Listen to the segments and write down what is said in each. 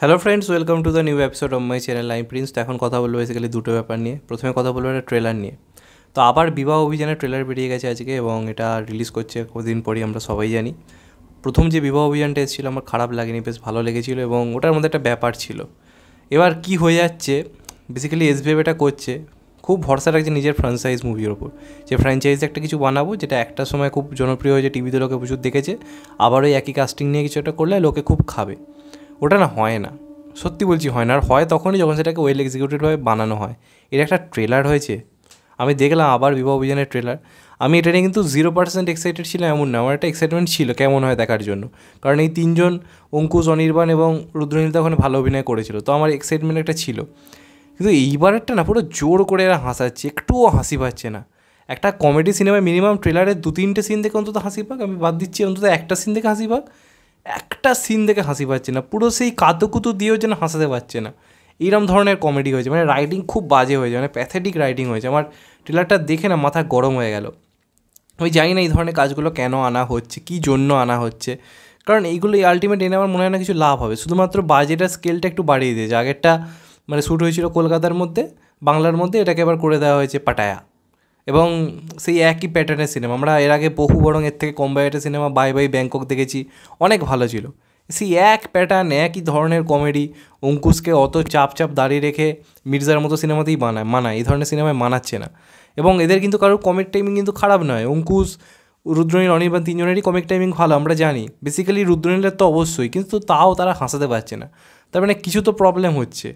hello friends welcome to the new episode of my channel line prince তো এখন কথা বলবো বেসিক্যালি দুটো ব্যাপার নিয়ে প্রথমে কথা বলবো একটা ট্রেলার নিয়ে তো আবার বিবাহ অভিযানের ট্রেলার বেরিয়ে গেছে আজকে এবং এটা রিলিজ করছে কদিন পরই আমরা সবাই জানি প্রথম যে বিবাহ অভিযানটা এসেছিলো আমার খারাপ লাগেনি বেশ ভালো লেগেছিলো এবং ওটার মধ্যে একটা ব্যাপার ছিল এবার কি হয়ে যাচ্ছে বেসিক্যালি এস এটা করছে খুব ভরসা রাখছে নিজের ফ্র্যাঞ্চাইজ মুভির ওপর যে ফ্র্যাঞ্চাইজ একটা কিছু বানাবো যেটা একটা সময় খুব জনপ্রিয় হয়েছে টিভিতে লোকে প্রচুর দেখেছে আবার ওই একই কাস্টিং নিয়ে কিছু একটা করলে লোকে খুব খাবে ওটা না হয় না সত্যি বলছি হয় না আর হয় তখনই যখন সেটাকে ওয়েল এক্সিকিউটিভভাবে বানানো হয় এর একটা ট্রেলার হয়েছে আমি দেখলাম আবার বিবাহ অভিযানের ট্রেলার আমি এটা নিয়ে কিন্তু জিরো পার্সেন্ট এক্সাইটেড ছিলাম এমন না আমার একটা এক্সাইটমেন্ট ছিল কেমন হয় দেখার জন্য কারণ এই তিনজন অঙ্কুশ অনির্বাণ এবং রুদ্রনীল ওখানে ভালো অভিনয় করেছিল তো আমার এক্সাইটমেন্ট একটা ছিল কিন্তু এইবারেরটা না পুরো জোর করে এরা হাসাচ্ছে একটুও হাসি পাচ্ছে না একটা কমেডি সিনেমায় মিনিমাম ট্রেলারের দু তিনটে সিন দেখে অন্তত হাসি পাক আমি বাদ দিচ্ছি অন্তত একটা সিন দেখে হাসি পাক একটা সিন দেখে হাসি পাচ্ছে না পুরো সেই কাতুকুতু দিয়েও যেন হাসাতে পারছে না এইরকম ধরনের কমেডি হয়েছে মানে রাইটিং খুব বাজে হয়েছে মানে প্যাথেটিক রাইটিং হয়েছে আমার ট্রেলারটা দেখে না মাথা গরম হয়ে গেল আমি জানি না এই ধরনের কাজগুলো কেন আনা হচ্ছে কি জন্য আনা হচ্ছে কারণ এইগুলো আলটিমেট এনে আমার মনে হয় না কিছু লাভ হবে শুধুমাত্র বাজেটের স্কেলটা একটু বাড়িয়ে দিয়েছে আগেরটা মানে শ্যুট হয়েছিল কলকাতার মধ্যে বাংলার মধ্যে এটাকে এবার করে দেওয়া হয়েছে পাটায়া এবং সেই একই প্যাটার্নের সিনেমা আমরা এর আগে বহু বরং এর থেকে কম বাজেটের সিনেমা বাই বাই ব্যাংকক দেখেছি অনেক ভালো ছিল সেই এক প্যাটার্ন একই ধরনের কমেডি অঙ্কুশকে অত চাপ চাপ দাঁড়িয়ে রেখে মির্জার মতো সিনেমাতেই বানায় মানায় এই ধরনের সিনেমায় মানাচ্ছে না এবং এদের কিন্তু কারোর কমেডি টাইমিং কিন্তু খারাপ নয় অঙ্কুশ রুদ্রনীল অনির্বাণ তিনজনেরই কমিক টাইমিং ভালো আমরা জানি বেসিক্যালি রুদ্রনীলের তো অবশ্যই কিন্তু তাও তারা হাসাতে পারছে না তার মানে কিছু তো প্রবলেম হচ্ছে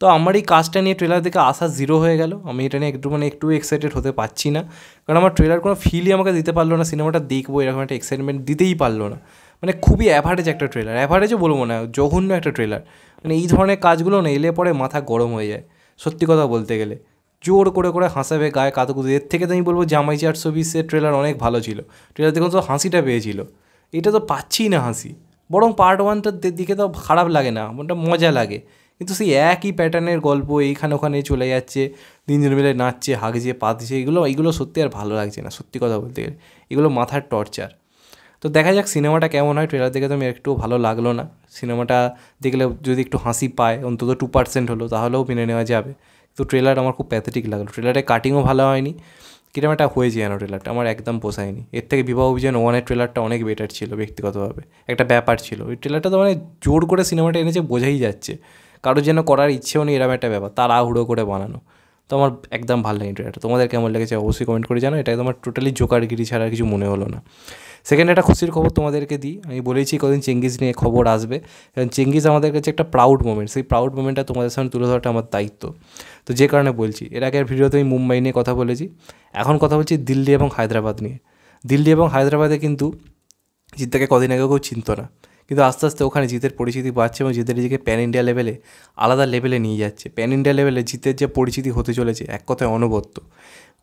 তো আমার এই কাজটা নিয়ে ট্রেলার দেখে আসা জিরো হয়ে গেল আমি এটা নিয়ে একটু মানে একটু এক্সাইটেড হতে পারছি না কারণ আমার ট্রেলার কোনো ফিলই আমাকে দিতে পারলো না সিনেমাটা দেখবো এরকম একটা এক্সাইটমেন্ট দিতেই পারলো না মানে খুবই অ্যাভারেজ একটা ট্রেলার অ্যাভারেজও বলবো না জঘন্য একটা ট্রেলার মানে এই ধরনের কাজগুলো না এলে পরে মাথা গরম হয়ে যায় সত্যি কথা বলতে গেলে জোর করে করে হাসাবে গায়ে কুতু এর থেকে তো আমি বলবো জামাই চার ছবিসের ট্রেলার অনেক ভালো ছিল ট্রেলার দেখুন তো হাসিটা পেয়েছিল এটা তো পাচ্ছি না হাসি বরং পার্ট ওয়ানটার দিকে তো খারাপ লাগে না মনটা মজা লাগে কিন্তু সেই একই প্যাটার্নের গল্প এইখানে ওখানে চলে যাচ্ছে দিনজন মিলে নাচছে হাগছে পাতছে এগুলো এগুলো সত্যি আর ভালো লাগছে না সত্যি কথা বলতে গেলে এগুলো মাথার টর্চার তো দেখা যাক সিনেমাটা কেমন হয় ট্রেলার দেখে তো আমি একটু ভালো লাগলো না সিনেমাটা দেখলে যদি একটু হাসি পায় অন্তত টু পার্সেন্ট হলো তাহলেও মেনে নেওয়া যাবে তো ট্রেলার আমার খুব প্যাথেটিক লাগলো ট্রেলারে কাটিংও ভালো হয়নি কিরম একটা হয়েছে যেন ট্রেলারটা আমার একদম পোষায়নি এর থেকে বিবাহ অভিযান ওয়ানের ট্রেলারটা অনেক বেটার ছিল ব্যক্তিগতভাবে একটা ব্যাপার ছিল ওই ট্রেলারটা তো মানে জোর করে সিনেমাটা এনেছে বোঝাই যাচ্ছে কারোর যেন করার ইচ্ছেও নেই এরকম একটা ব্যাপার তাড়াহুড়ো করে বানানো তো আমার একদম ভালো লাগে ট্রেলারটা তোমাদের কেমন লেগেছে অবশ্যই কমেন্ট করে জানো এটা তোমার টোটালি জোকারগিরি ছাড়া কিছু মনে হলো না সেকেন্ড একটা খুশির খবর তোমাদেরকে দিই আমি বলেছি কদিন চেঙ্গিজ নিয়ে খবর আসবে কারণ চেঙ্গিস আমাদের কাছে একটা প্রাউড মোমেন্ট সেই প্রাউড মোমেন্টটা তোমাদের সামনে তুলে ধরাটা আমার দায়িত্ব তো যে কারণে বলছি এর আগের ভিডিওতে আমি মুম্বাই নিয়ে কথা বলেছি এখন কথা বলছি দিল্লি এবং হায়দ্রাবাদ নিয়ে দিল্লি এবং হায়দ্রাবাদে কিন্তু জিদ্দাকে কদিন আগেও কেউ চিনত না কিন্তু আস্তে আস্তে ওখানে জিতের পরিচিতি বাড়ছে এবং জিতের নিজেকে প্যান ইন্ডিয়া লেভেলে আলাদা লেভেলে নিয়ে যাচ্ছে প্যান ইন্ডিয়া লেভেলে জিতের যে পরিচিতি হতে চলেছে এক কথায় অনবদ্য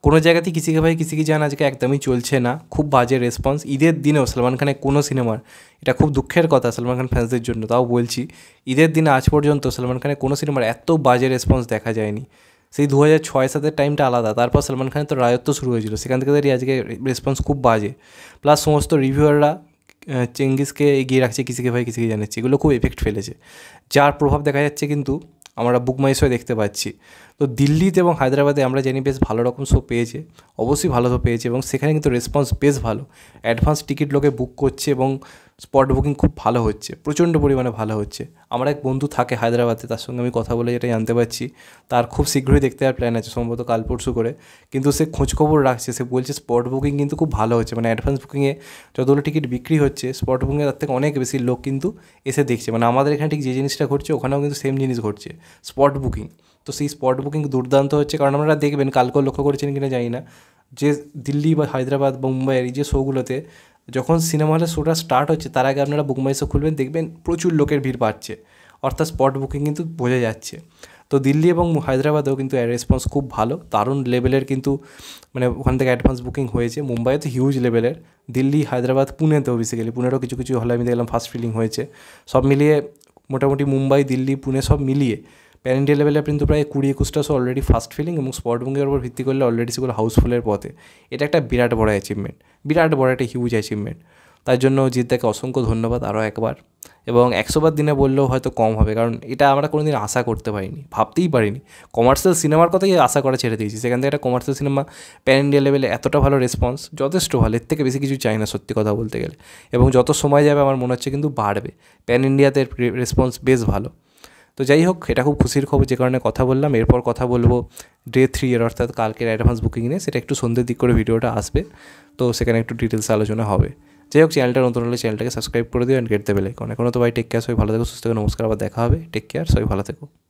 কোনো জায়গাতেই কৃষিকে ভাই কিসি কি জান আজকে একদমই চলছে না খুব বাজে রেসপন্স ঈদের দিনেও সালমান খানের কোনো সিনেমার এটা খুব দুঃখের কথা সলমান খান ফ্যান্সদের জন্য তাও বলছি ঈদের দিনে আজ পর্যন্ত সলমান খানের কোনো সিনেমার এত বাজে রেসপন্স দেখা যায়নি সেই দু হাজার ছয় সাতের টাইমটা আলাদা তারপর সলমান খানের তো রায়ত্ব শুরু হয়েছিল সেখান থেকে আজকে রেসপন্স খুব বাজে প্লাস সমস্ত রিভিউয়াররা চেঙ্গিসকে এগিয়ে রাখছে কিসিকে ভাই কিসিকে জানাচ্ছে এগুলো খুব এফেক্ট ফেলেছে যার প্রভাব দেখা যাচ্ছে কিন্তু আমরা বুক দেখতে পাচ্ছি তো দিল্লিতে এবং হায়দ্রাবাদে আমরা জানি বেশ ভালো রকম শো পেয়েছে অবশ্যই ভালো শো পেয়েছে এবং সেখানে কিন্তু রেসপন্স বেশ ভালো অ্যাডভান্স টিকিট লোকে বুক করছে এবং স্পট বুকিং খুব ভালো হচ্ছে প্রচণ্ড পরিমাণে ভালো হচ্ছে আমার এক বন্ধু থাকে হায়দ্রাবাদে তার সঙ্গে আমি কথা বলে যেটা জানতে পারছি তার খুব শীঘ্রই দেখতে যাওয়ার প্ল্যান আছে সম্ভবত কাল পরশু করে কিন্তু সে খোঁজখবর রাখছে সে বলছে স্পট বুকিং কিন্তু খুব ভালো হচ্ছে মানে অ্যাডভান্স বুকিংয়ে যতগুলো টিকিট বিক্রি হচ্ছে স্পট বুকিংয়ে তার থেকে অনেক বেশি লোক কিন্তু এসে দেখছে মানে আমাদের এখানে ঠিক যে জিনিসটা ঘটছে ওখানেও কিন্তু সেম জিনিস ঘটছে স্পট বুকিং তো সেই স্পট বুকিং দুর্দান্ত হচ্ছে কারণ আপনারা দেখবেন কালকেও লক্ষ্য করেছেন কিনা জানি না যে দিল্লি বা হায়দ্রাবাদ বা মুম্বাইয়ের এই যে শোগুলোতে যখন সিনেমা হলে শোটা স্টার্ট হচ্ছে তার আগে আপনারা বুকমাই শো খুলবেন দেখবেন প্রচুর লোকের ভিড় পাচ্ছে অর্থাৎ স্পট বুকিং কিন্তু বোঝা যাচ্ছে তো দিল্লি এবং হায়দ্রাবাদেও কিন্তু রেসপন্স খুব ভালো দারুণ লেভেলের কিন্তু মানে ওখান থেকে অ্যাডভান্স বুকিং হয়েছে মুম্বাইয়ে তো হিউজ লেভেলের দিল্লি হায়দ্রাবাদ পুনেতেও বেসিক্যালি পুনেরও কিছু কিছু হলে আমি দেখলাম ফার্স্ট ফিলিং হয়েছে সব মিলিয়ে মোটামুটি মুম্বাই দিল্লি পুনে সব মিলিয়ে প্যান ইন্ডিয়া লেভেলে কিন্তু প্রায় কুড়ি একুশটা শো অলরেডি ফার্স্ট ফিলিং এবং স্পট বুকিংয়ের উপর ভিত্তি করলে অলরেডি সেগুলো হাউসফুলের পথে এটা একটা বিরাট বড় অ্যাচিভমেন্ট বিরাট বড় একটা হিউজ অ্যাচিভমেন্ট তার জন্য জিতদাকে অসংখ্য ধন্যবাদ আরও একবার এবং একশোবার দিনে বললেও হয়তো কম হবে কারণ এটা আমরা কোনো দিন আশা করতে পারিনি ভাবতেই পারিনি কমার্শিয়াল সিনেমার কথাই আশা করা ছেড়ে দিয়েছি সেখান থেকে একটা কমার্শিয়াল সিনেমা প্যান ইন্ডিয়া লেভেলে এতটা ভালো রেসপন্স যথেষ্ট ভালো এর থেকে বেশি কিছু চাই না সত্যি কথা বলতে গেলে এবং যত সময় যাবে আমার মনে হচ্ছে কিন্তু বাড়বে প্যান ইন্ডিয়াতে রেসপন্স বেশ ভালো তো যাই হোক এটা খুব খুশির খবর যে কারণে কথা বললাম এরপর কথা বলবো ডে থ্রি এর অর্থাৎ কালকের অ্যাডভান্স বুকিং নিয়ে সেটা একটু সন্ধ্যের দিক করে ভিডিওটা আসবে তো সেখানে একটু ডিটেলস আলোচনা হবে যাই হোক চ্যানেলটা নতুন হলে চ্যানেলটাকে সাবস্ক্রাইব করে দিও অ্যান্ড গেট দেবে লাইক এখনও তো ভাই টেক কেয়ার সবাই ভালো থেকো সুস্থ থেকে নমস্কার আবার দেখা হবে টেক কেয়ার সবাই ভালো থেকো